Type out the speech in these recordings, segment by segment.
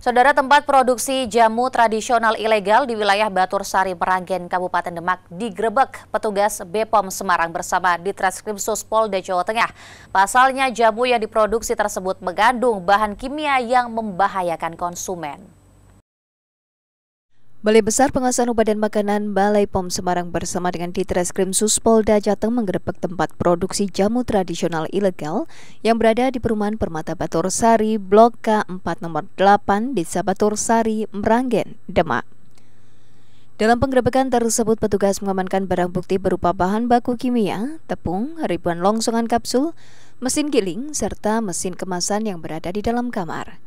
Saudara tempat produksi jamu tradisional ilegal di wilayah Batur Sari Meranggen, Kabupaten Demak digrebek petugas Bepom Semarang bersama di Transkripsus Polda Jawa Tengah. Pasalnya jamu yang diproduksi tersebut mengandung bahan kimia yang membahayakan konsumen. Balai Besar Pengasahan Obat dan Makanan Balai POM Semarang bersama dengan Ditreskrim Suspolda Jateng menggerebek tempat produksi jamu tradisional ilegal yang berada di perumahan Permata Batur Sari, Blok K4 nomor 8, Desa Batur Sari, Meranggen, Demak. Dalam penggerebekan tersebut, petugas mengamankan barang bukti berupa bahan baku kimia, tepung, ribuan longsongan kapsul, mesin giling, serta mesin kemasan yang berada di dalam kamar.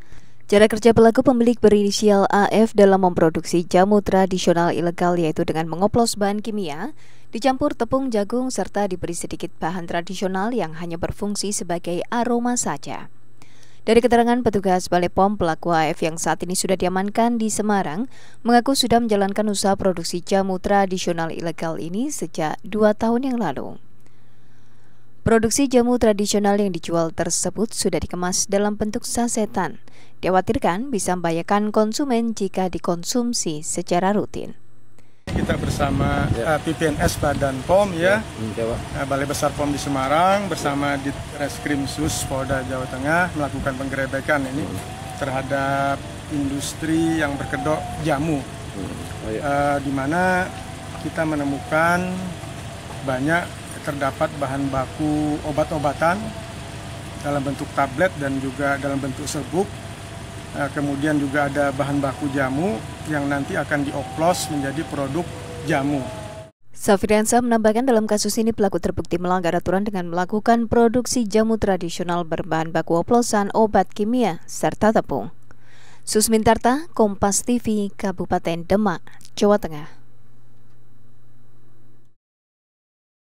Cara kerja pelaku pemilik berinisial AF dalam memproduksi jamu tradisional ilegal yaitu dengan mengoplos bahan kimia, dicampur tepung jagung serta diberi sedikit bahan tradisional yang hanya berfungsi sebagai aroma saja. Dari keterangan petugas Balai POM, pelaku AF yang saat ini sudah diamankan di Semarang mengaku sudah menjalankan usaha produksi jamu tradisional ilegal ini sejak dua tahun yang lalu. Produksi jamu tradisional yang dijual tersebut sudah dikemas dalam bentuk sasetan. Dikhawatirkan bisa membahayakan konsumen jika dikonsumsi secara rutin. Kita bersama ya. uh, eh, PPNS Badan POM ya, ya. Uh, Balai Besar POM di Semarang bersama di Reskrim Sus Polda Jawa Tengah melakukan penggerebekan ini hmm. terhadap industri yang berkedok jamu. Hmm. Oh, uh, di mana kita menemukan banyak terdapat bahan baku obat-obatan dalam bentuk tablet dan juga dalam bentuk serbuk. Eh, kemudian juga ada bahan baku jamu yang nanti akan dioplos menjadi produk jamu. Safriansa menambahkan dalam kasus ini pelaku terbukti melanggar aturan dengan melakukan produksi jamu tradisional berbahan baku oplosan obat kimia serta tepung. Susmin Tarta, Kompas TV, Kabupaten Demak, Jawa Tengah.